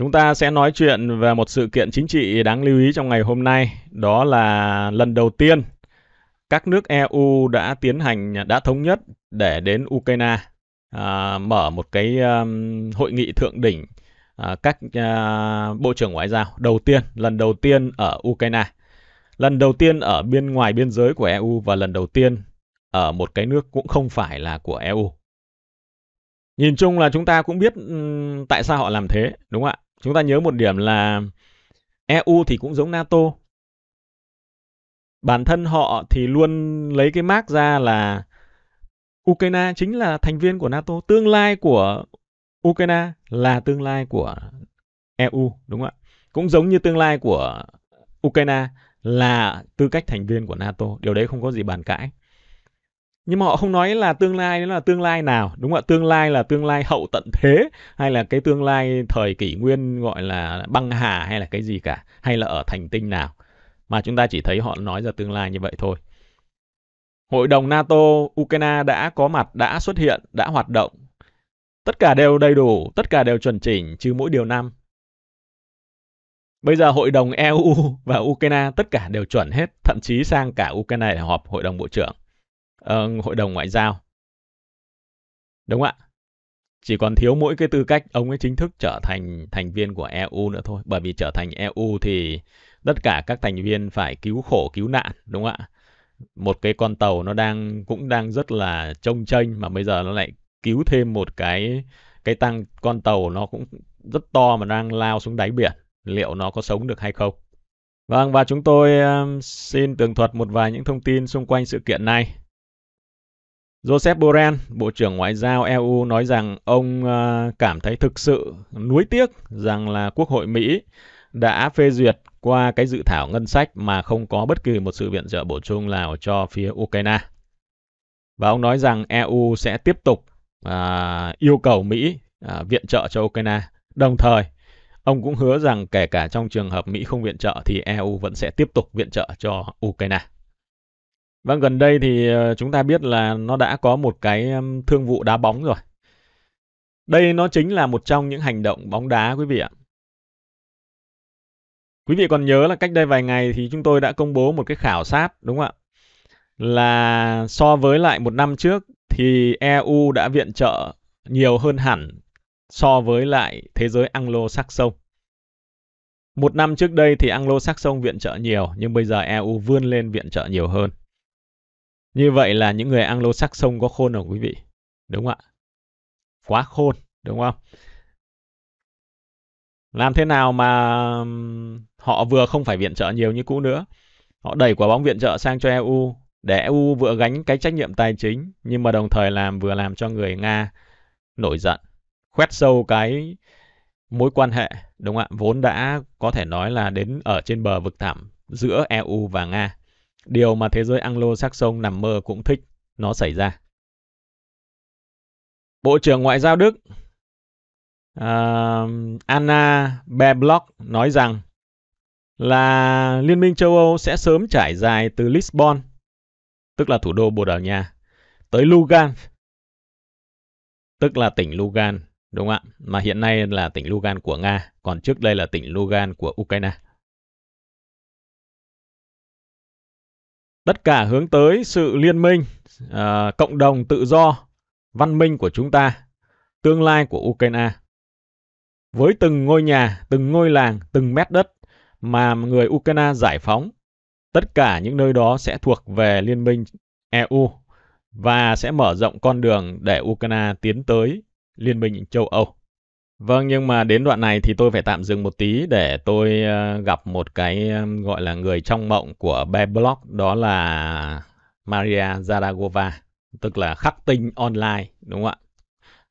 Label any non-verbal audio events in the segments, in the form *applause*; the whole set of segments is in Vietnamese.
Chúng ta sẽ nói chuyện về một sự kiện chính trị đáng lưu ý trong ngày hôm nay, đó là lần đầu tiên các nước EU đã tiến hành đã thống nhất để đến Ukraine à, mở một cái um, hội nghị thượng đỉnh à, các à, bộ trưởng ngoại giao đầu tiên, lần đầu tiên ở Ukraine, lần đầu tiên ở bên ngoài biên giới của EU và lần đầu tiên ở một cái nước cũng không phải là của EU. Nhìn chung là chúng ta cũng biết tại sao họ làm thế, đúng không ạ? Chúng ta nhớ một điểm là EU thì cũng giống NATO. Bản thân họ thì luôn lấy cái mác ra là Ukraine chính là thành viên của NATO, tương lai của Ukraine là tương lai của EU, đúng không ạ? Cũng giống như tương lai của Ukraine là tư cách thành viên của NATO, điều đấy không có gì bàn cãi nhưng mà họ không nói là tương lai đó là tương lai nào đúng không ạ tương lai là tương lai hậu tận thế hay là cái tương lai thời kỷ nguyên gọi là băng hà hay là cái gì cả hay là ở thành tinh nào mà chúng ta chỉ thấy họ nói ra tương lai như vậy thôi hội đồng nato ukraine đã có mặt đã xuất hiện đã hoạt động tất cả đều đầy đủ tất cả đều chuẩn chỉnh trừ mỗi điều năm Bây giờ hội đồng EU *laughs* và Ukraine tất cả đều chuẩn hết, thậm chí sang cả Ukraine để họp hội đồng bộ trưởng uh, hội đồng ngoại giao đúng ạ chỉ còn thiếu mỗi cái tư cách ông ấy chính thức trở thành thành viên của EU nữa thôi bởi vì trở thành EU thì tất cả các thành viên phải cứu khổ cứu nạn đúng không ạ một cái con tàu nó đang cũng đang rất là trông chênh mà bây giờ nó lại cứu thêm một cái cái tăng con tàu nó cũng rất to mà đang lao xuống đáy biển liệu nó có sống được hay không vâng và chúng tôi xin tường thuật một vài những thông tin xung quanh sự kiện này Joseph Borrell, Bộ trưởng Ngoại giao EU nói rằng ông ờ, cảm thấy thực sự nuối tiếc rằng là Quốc hội Mỹ đã phê duyệt qua cái dự thảo ngân sách mà không có bất kỳ một sự viện trợ bổ sung nào cho phía Ukraine. Và ông nói rằng EU sẽ tiếp tục à, yêu cầu Mỹ à, viện trợ cho Ukraine. Đồng thời, ông cũng hứa rằng kể cả trong trường hợp Mỹ không viện trợ thì EU vẫn sẽ tiếp tục viện trợ cho Ukraine. Vâng, gần đây thì ờ, chúng ta biết là nó đã có một cái thương vụ đá bóng rồi. Đây nó chính là một trong những hành động bóng đá quý vị ạ. Quý vị còn nhớ là cách đây vài ngày thì chúng tôi đã công bố một cái khảo sát đúng không ạ? Là so với lại một năm trước thì EU đã viện trợ nhiều hơn hẳn so với lại thế giới Anglo-Saxon. Một năm trước đây thì Anglo-Saxon viện trợ nhiều nhưng bây giờ EU vươn lên viện trợ nhiều hơn. Như vậy là những người Anglo-Saxon có khôn rồi quý vị? Đúng không ạ? Quá khôn, đúng không? Làm thế nào mà họ vừa không phải viện trợ nhiều như cũ nữa? Họ đẩy quả bóng viện trợ sang cho EU để EU vừa gánh cái trách nhiệm tài chính nhưng mà đồng thời làm vừa làm cho người Nga nổi giận, khoét sâu cái mối quan hệ đúng không ạ? Vốn đã có thể nói là đến ở trên bờ vực thẳm giữa EU và Nga. Điều mà thế giới Anglo-Saxon nằm mơ cũng thích, nó xảy ra. Bộ trưởng Ngoại giao Đức uh, Anna Baerbock nói rằng là Liên minh châu Âu sẽ sớm trải dài từ Lisbon, tức là thủ đô Bồ Đào Nha, tới Lugan, tức là tỉnh Lugan, đúng không ạ? Mà hiện nay là tỉnh Lugan của Nga, còn trước đây là tỉnh Lugan của Ukraine. tất cả hướng tới sự liên minh, à, cộng đồng tự do, văn minh của chúng ta, tương lai của Ukraine. Với từng ngôi nhà, từng ngôi làng, từng mét đất mà người Ukraine giải phóng, tất cả những nơi đó sẽ thuộc về liên minh EU và sẽ mở rộng con đường để Ukraine tiến tới liên minh châu Âu. Vâng, nhưng mà đến đoạn này thì tôi phải tạm dừng một tí để tôi ờ, gặp một cái ờ, gọi là người trong mộng của Beblock đó là Maria Zaragova, tức là khắc tinh online, đúng không ạ?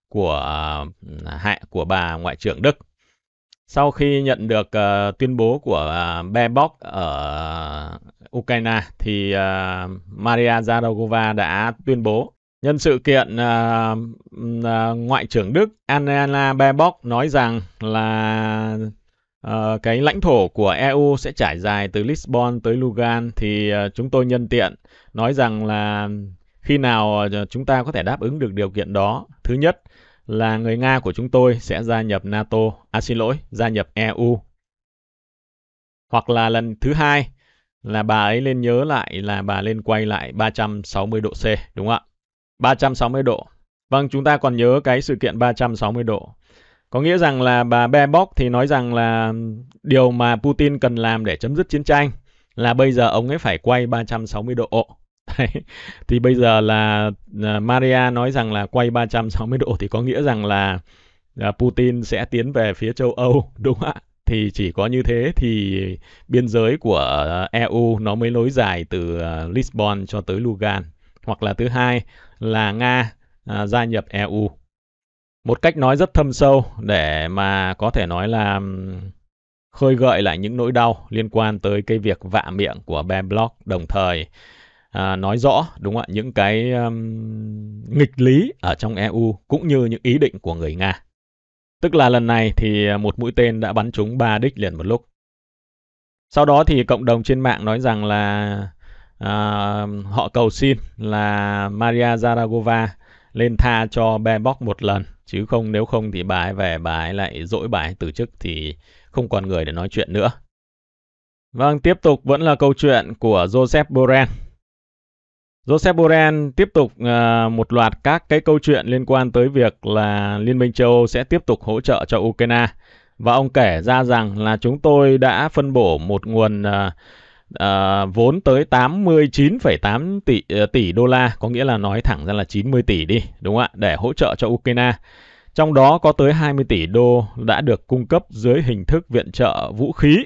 Của ờ, hạ của bà ngoại trưởng Đức. Sau khi nhận được uh, tuyên bố của uh, Bebok ở Ukraine thì uh, Maria Zaragova đã tuyên bố Nhân sự kiện, à, à, Ngoại trưởng Đức Annalena Baerbock nói rằng là à, cái lãnh thổ của EU sẽ trải dài từ Lisbon tới Lugan thì à, chúng tôi nhân tiện nói rằng là khi nào ờ, chúng ta có thể đáp ứng được điều kiện đó. Thứ nhất là người Nga của chúng tôi sẽ gia nhập NATO, à xin lỗi, gia nhập EU. Hoặc là lần thứ hai là bà ấy lên nhớ lại là bà lên quay lại 360 độ C, đúng không ạ? 360 độ. Vâng, chúng ta còn nhớ cái sự kiện 360 độ. Có nghĩa rằng là bà Baerbock thì nói rằng là điều mà Putin cần làm để chấm dứt chiến tranh là bây giờ ông ấy phải quay 360 độ. *laughs* Đấy. Thì bây giờ là à, Maria nói rằng là quay 360 độ thì có nghĩa rằng là à, Putin sẽ tiến về phía châu Âu, *laughs* đúng không ạ? Thì chỉ có như thế thì biên giới của à, EU nó mới nối dài từ Lisbon cho tới Lugan hoặc là thứ hai là Nga à, gia nhập EU. Một cách nói rất thâm sâu để mà có thể nói là khơi gợi lại những nỗi đau liên quan tới cái việc vạ miệng của Ben Block đồng thời à, nói rõ đúng không ạ những cái um, nghịch lý ở trong EU cũng như những ý định của người Nga. Tức là lần này thì một mũi tên đã bắn trúng ba đích liền một lúc. Sau đó thì cộng đồng trên mạng nói rằng là à, họ cầu xin là Maria Zaragova lên tha cho Bebok một lần chứ không nếu không thì bà ấy về bà ấy lại dỗi bà ấy từ chức thì không còn người để nói chuyện nữa. Vâng, tiếp tục vẫn là câu chuyện của Joseph Borrell. Joseph Borrell tiếp tục uh, một loạt các cái câu chuyện liên quan tới việc là Liên minh châu Âu sẽ tiếp tục hỗ trợ cho Ukraine. Và ông kể ra rằng là chúng tôi đã phân bổ một nguồn uh, à, vốn tới 89,8 tỷ ờ, tỷ đô la, có nghĩa là nói thẳng ra là 90 tỷ đi, đúng không ạ? Để hỗ trợ cho Ukraine. Trong đó có tới 20 tỷ đô đã được cung cấp dưới hình thức viện trợ vũ khí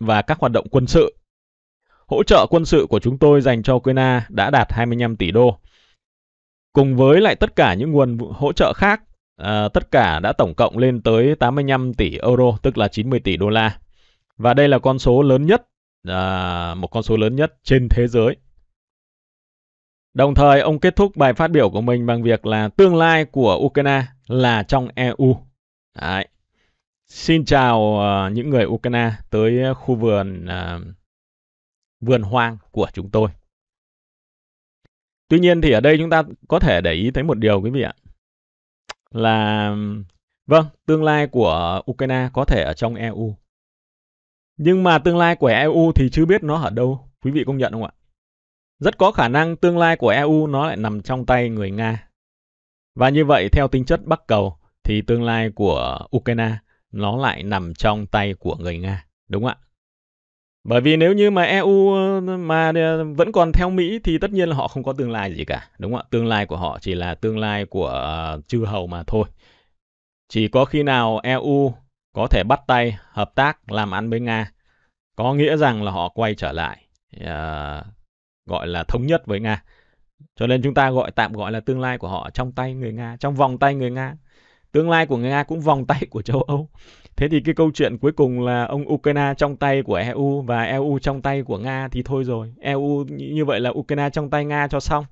và các hoạt động quân sự. Hỗ trợ quân sự của chúng tôi dành cho Ukraine đã đạt 25 tỷ đô. Cùng với lại tất cả những nguồn hỗ trợ khác, à, tất cả đã tổng cộng lên tới 85 tỷ euro, tức là 90 tỷ đô la. Và đây là con số lớn nhất à, một con số lớn nhất trên thế giới. Đồng thời, ông kết thúc bài phát biểu của mình bằng việc là tương lai của Ukraine là trong EU. Đấy. Xin chào uh, những người Ukraine tới khu vườn uh, vườn hoang của chúng tôi. Tuy nhiên thì ở đây chúng ta có thể để ý thấy một điều quý vị ạ. Là vâng, tương lai của Ukraine có thể ở trong EU. Nhưng mà tương lai của EU thì chưa biết nó ở đâu, quý vị công nhận không ạ? Rất có khả năng tương lai của EU nó lại nằm trong tay người Nga. Và như vậy theo tính chất bắc cầu thì tương lai của Ukraine nó lại nằm trong tay của người Nga, đúng không ạ? Bởi vì nếu như mà EU mà vẫn còn theo Mỹ thì tất nhiên là họ không có tương lai gì cả, đúng không ạ? Tương lai của họ chỉ là tương lai của ờ, chư hầu mà thôi. Chỉ có khi nào EU có thể bắt tay hợp tác làm ăn với Nga. Có nghĩa rằng là họ quay trở lại uh, gọi là thống nhất với Nga. Cho nên chúng ta gọi tạm gọi là tương lai của họ trong tay người Nga, trong vòng tay người Nga. Tương lai của người Nga cũng vòng tay của châu Âu. Thế thì cái câu chuyện cuối cùng là ông Ukraine trong tay của EU và EU trong tay của Nga thì thôi rồi. EU như vậy là Ukraine trong tay Nga cho xong.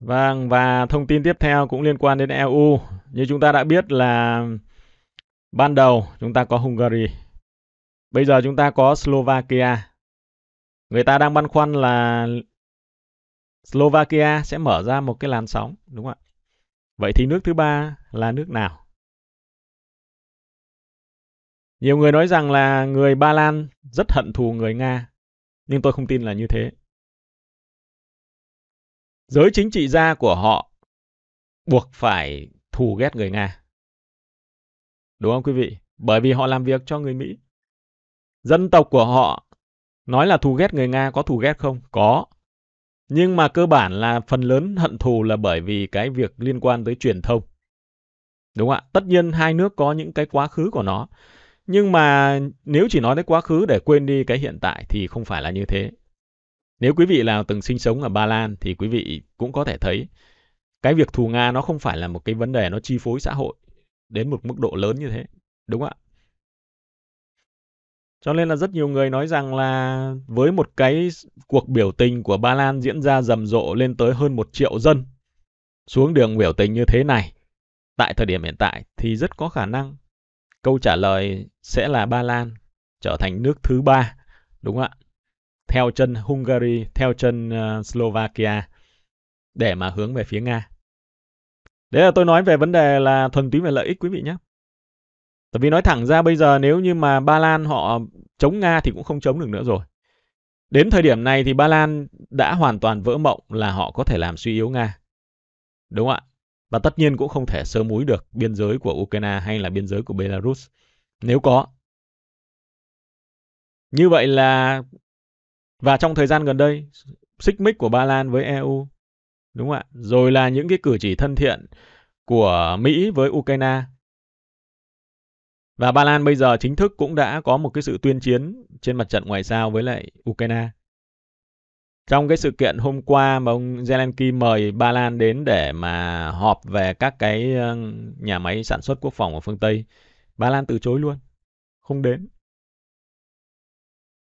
Vâng, và thông tin tiếp theo cũng liên quan đến EU. Như chúng ta đã biết là Ban đầu chúng ta có Hungary. Bây giờ chúng ta có Slovakia. Người ta đang băn khoăn là Slovakia sẽ mở ra một cái làn sóng, đúng không ạ? Vậy thì nước thứ ba là nước nào? Nhiều người nói rằng là người Ba Lan rất hận thù người Nga, nhưng tôi không tin là như thế. Giới chính trị gia của họ buộc phải thù ghét người Nga. Đúng không quý vị? Bởi vì họ làm việc cho người Mỹ. Dân tộc của họ nói là thù ghét người Nga có thù ghét không? Có. Nhưng mà cơ bản là phần lớn hận thù là bởi vì cái việc liên quan tới truyền thông. Đúng không ạ? Tất nhiên hai nước có những cái quá khứ của nó. Nhưng mà nếu chỉ nói tới quá khứ để quên đi cái hiện tại thì không phải là như thế. Nếu quý vị nào từng sinh sống ở Ba Lan thì quý vị cũng có thể thấy cái việc thù Nga nó không phải là một cái vấn đề nó chi phối xã hội đến một mức độ lớn như thế đúng không ạ cho nên là rất nhiều người nói rằng là với một cái cuộc biểu tình của Ba Lan diễn ra rầm rộ lên tới hơn một triệu dân xuống đường biểu tình như thế này tại thời điểm hiện tại thì rất có khả năng câu trả lời sẽ là Ba Lan trở thành nước thứ ba đúng không ạ theo chân Hungary theo chân ờ, Slovakia để mà hướng về phía Nga Đấy là tôi nói về vấn đề là thuần túy về lợi ích quý vị nhé. Tại vì nói thẳng ra bây giờ nếu như mà Ba Lan họ chống Nga thì cũng không chống được nữa rồi. Đến thời điểm này thì Ba Lan đã hoàn toàn vỡ mộng là họ có thể làm suy yếu Nga. Đúng không ạ? Và tất nhiên cũng không thể sơ múi được biên giới của Ukraine hay là biên giới của Belarus. Nếu có. Như vậy là... Và trong thời gian gần đây, xích mích của Ba Lan với EU Đúng không ạ? Rồi là những cái cử chỉ thân thiện của Mỹ với Ukraine. Và Ba Lan bây giờ chính thức cũng đã có một cái sự tuyên chiến trên mặt trận ngoại giao với lại Ukraine. Trong cái sự kiện hôm qua mà ông Zelensky mời Ba Lan đến để mà họp về các cái ờ, nhà máy sản xuất quốc phòng ở phương Tây, Ba Lan từ chối luôn, không đến.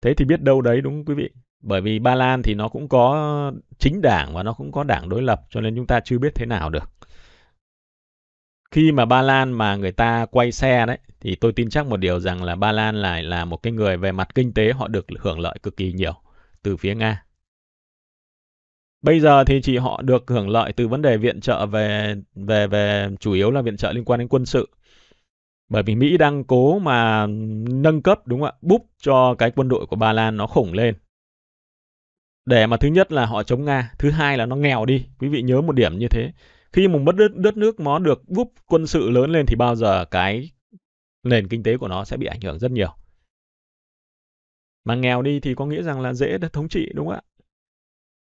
Thế thì biết đâu đấy đúng không quý vị? bởi vì Ba Lan thì nó cũng có chính đảng và nó cũng có đảng đối lập cho nên chúng ta chưa biết thế nào được. Khi mà Ba Lan mà người ta quay xe đấy thì tôi tin chắc một điều rằng là Ba Lan lại là, một cái người về mặt kinh tế họ được hưởng lợi cực kỳ nhiều từ phía Nga. Bây giờ thì chỉ họ được hưởng lợi từ vấn đề viện trợ về về về chủ yếu là viện trợ liên quan đến quân sự. Bởi vì Mỹ đang cố mà nâng cấp đúng không ạ, búp cho cái quân đội của Ba Lan nó khủng lên để mà thứ nhất là họ chống Nga, thứ hai là nó nghèo đi. Quý vị nhớ một điểm như thế. Khi một đất đất nước nó được vúp quân sự lớn lên thì bao giờ cái nền kinh tế của nó sẽ bị ảnh hưởng rất nhiều. Mà nghèo đi thì có nghĩa rằng là dễ thống trị đúng không ạ?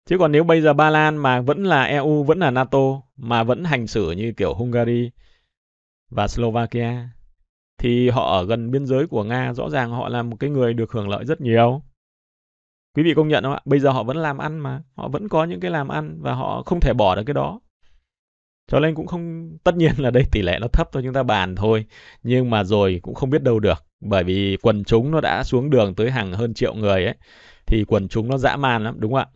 Chứ còn nếu bây giờ Ba Lan mà vẫn là EU, vẫn là NATO, mà vẫn hành xử như kiểu Hungary và Slovakia, thì họ ở gần biên giới của Nga rõ ràng họ là một cái người được hưởng lợi rất nhiều quý vị công nhận không ạ bây giờ họ vẫn làm ăn mà họ vẫn có những cái làm ăn và họ không thể bỏ được cái đó cho nên cũng không tất nhiên là đây tỷ lệ nó thấp thôi chúng ta bàn thôi nhưng mà rồi cũng không biết đâu được bởi vì quần chúng nó đã xuống đường tới hàng hơn triệu người ấy thì quần chúng nó dã man lắm đúng không ạ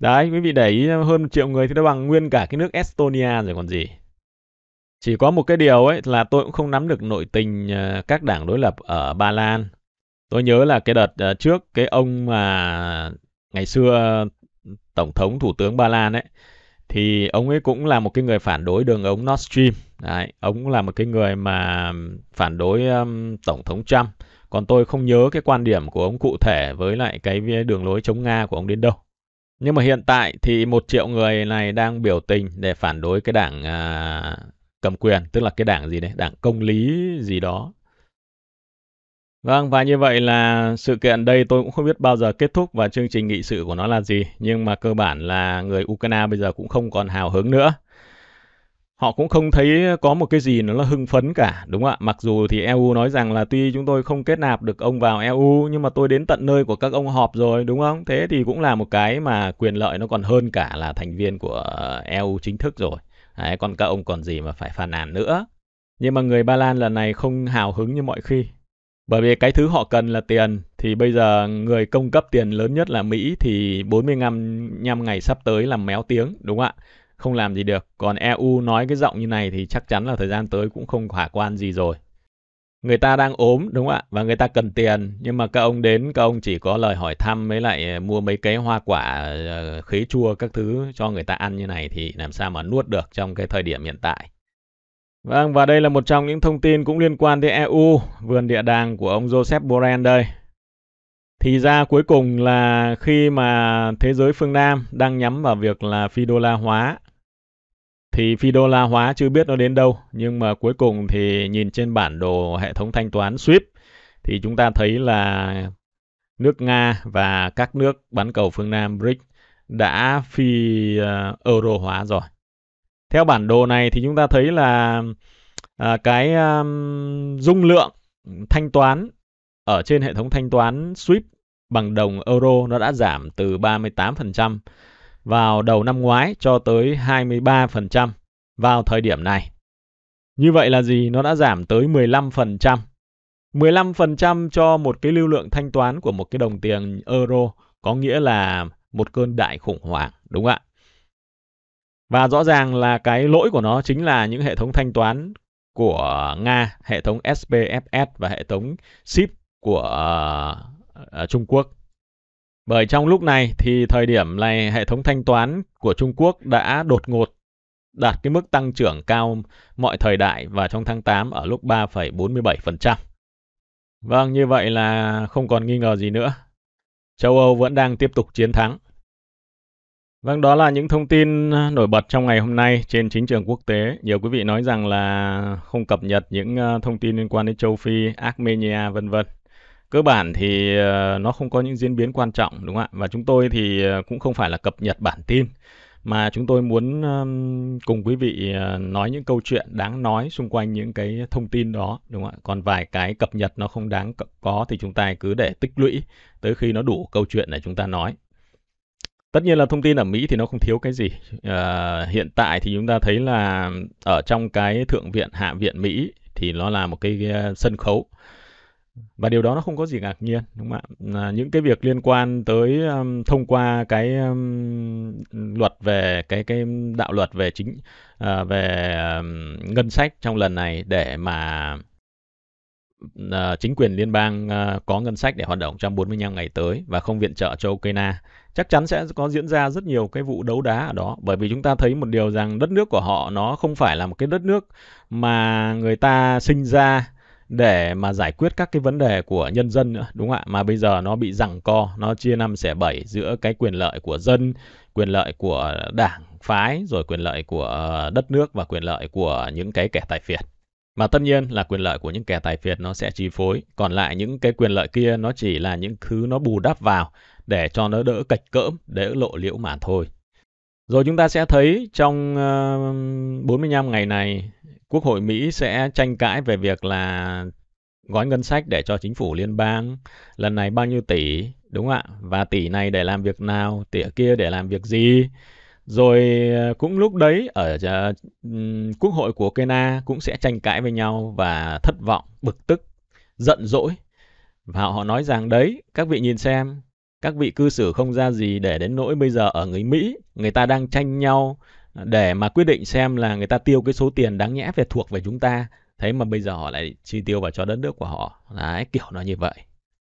đấy quý vị để ý hơn một triệu người thì nó bằng nguyên cả cái nước Estonia rồi còn gì chỉ có một cái điều ấy là tôi cũng không nắm được nội tình ờ, các đảng đối lập ở Ba Lan tôi nhớ là cái đợt ờ, trước cái ông mà ngày xưa tổng thống thủ tướng Ba Lan ấy thì ông ấy cũng là một cái người phản đối đường ống Nord Stream. Đấy, ông cũng là một cái người mà phản đối um, tổng thống Trump. Còn tôi không nhớ cái quan điểm của ông cụ thể với lại cái đường lối chống Nga của ông đến đâu. Nhưng mà hiện tại thì một triệu người này đang biểu tình để phản đối cái đảng à, cầm quyền, tức là cái đảng gì đấy, đảng công lý gì đó Vâng, và như vậy là sự kiện đây tôi cũng không biết bao giờ kết thúc và chương trình nghị sự của nó là gì. Nhưng mà cơ bản là người Ukraine bây giờ cũng không còn hào hứng nữa. Họ cũng không thấy có một cái gì nó là hưng phấn cả, đúng không ạ? Mặc dù thì EU nói rằng là tuy chúng tôi không kết nạp được ông vào EU, nhưng mà tôi đến tận nơi của các ông họp rồi, đúng không? Thế thì cũng là một cái mà quyền lợi nó còn hơn cả là thành viên của EU chính thức rồi. Đấy, còn các ông còn gì mà phải phàn nàn nữa. Nhưng mà người Ba Lan lần này không hào hứng như mọi khi bởi vì cái thứ họ cần là tiền thì bây giờ người cung cấp tiền lớn nhất là Mỹ thì 45 ngày sắp tới là méo tiếng đúng không ạ? Không làm gì được. Còn EU nói cái giọng như này thì chắc chắn là thời gian tới cũng không khả quan gì rồi. Người ta đang ốm đúng không ạ? Và người ta cần tiền nhưng mà các ông đến các ông chỉ có lời hỏi thăm với lại mua mấy cái hoa quả ờ, khế chua các thứ cho người ta ăn như này thì làm sao mà nuốt được trong cái thời điểm hiện tại. Vâng, và đây là một trong những thông tin cũng liên quan tới EU, vườn địa đàng của ông Joseph Borrell đây. Thì ra cuối cùng là khi mà thế giới phương Nam đang nhắm vào việc là phi đô la hóa, thì phi đô la hóa chưa biết nó đến đâu, nhưng mà cuối cùng thì nhìn trên bản đồ hệ thống thanh toán SWIFT, thì chúng ta thấy là nước Nga và các nước bán cầu phương Nam BRICS đã phi ờ, euro hóa rồi theo bản đồ này thì chúng ta thấy là à, cái um, dung lượng thanh toán ở trên hệ thống thanh toán SWIFT bằng đồng euro nó đã giảm từ 38% vào đầu năm ngoái cho tới 23% vào thời điểm này. Như vậy là gì? Nó đã giảm tới 15%. 15% cho một cái lưu lượng thanh toán của một cái đồng tiền euro có nghĩa là một cơn đại khủng hoảng, đúng không ạ? Và rõ ràng là cái lỗi của nó chính là những hệ thống thanh toán của Nga, hệ thống SPFS và hệ thống SHIP của uh, Trung Quốc. Bởi trong lúc này thì thời điểm này hệ thống thanh toán của Trung Quốc đã đột ngột đạt cái mức tăng trưởng cao mọi thời đại và trong tháng 8 ở lúc 3,47%. Vâng, như vậy là không còn nghi ngờ gì nữa. Châu Âu vẫn đang tiếp tục chiến thắng. Vâng, đó là những thông tin ờ, nổi bật trong ngày hôm nay trên chính trường quốc tế. Nhiều quý vị nói rằng là không cập nhật những ờ, thông tin liên quan đến châu Phi, Armenia vân vân. Cơ bản thì ờ, nó không có những diễn biến quan trọng đúng không ạ? Và chúng tôi thì cũng không phải là cập nhật bản tin mà chúng tôi muốn cùng quý vị nói những câu chuyện đáng nói xung quanh những cái thông tin đó đúng không ạ? Còn vài cái cập nhật nó không đáng có thì chúng ta cứ để tích lũy tới khi nó đủ câu chuyện để chúng ta nói tất nhiên là thông tin ở Mỹ thì nó không thiếu cái gì. À, hiện tại thì chúng ta thấy là ở trong cái thượng viện, hạ viện Mỹ thì nó là một cái, cái ờ, sân khấu và điều đó nó không có gì ngạc nhiên đúng không ạ? À, những cái việc liên quan tới um, thông qua cái um, luật về cái cái đạo luật về chính uh, về um, ngân sách trong lần này để mà uh, chính quyền liên bang uh, có ngân sách để hoạt động trong 45 ngày tới và không viện trợ cho Ukraine chắc chắn sẽ có diễn ra rất nhiều cái vụ đấu đá ở đó bởi vì chúng ta thấy một điều rằng đất nước của họ nó không phải là một cái đất nước mà người ta sinh ra để mà giải quyết các cái vấn đề của nhân dân nữa đúng không ạ mà bây giờ nó bị giằng co nó chia năm xẻ bảy giữa cái quyền lợi của dân quyền lợi của đảng phái rồi quyền lợi của ờ, đất nước và quyền lợi của những cái kẻ tài phiệt mà tất nhiên là quyền lợi của những kẻ tài phiệt nó sẽ chi phối còn lại những cái quyền lợi kia nó chỉ là những thứ nó bù đắp vào để cho nó đỡ cạch cỡm, đỡ lộ liễu mà thôi. Rồi chúng ta sẽ thấy trong uh, ờ, 45 ngày này, Quốc hội Mỹ sẽ tranh cãi về việc là gói ngân sách để cho chính phủ liên bang lần này bao nhiêu tỷ, đúng không ạ? Và tỷ này để làm việc nào, tỷ kia để làm việc gì? Rồi ờ, cũng lúc đấy ở uh, quốc hội của Kena cũng sẽ tranh cãi với nhau và thất vọng, bực tức, giận dỗi. Và họ nói rằng đấy, các vị nhìn xem, các vị cư xử không ra gì để đến nỗi bây giờ ở người Mỹ người ta đang tranh nhau để mà quyết định xem là người ta tiêu cái số tiền đáng nhẽ về thuộc về chúng ta thế mà bây giờ họ lại chi tiêu vào cho đất nước của họ đấy kiểu nó như vậy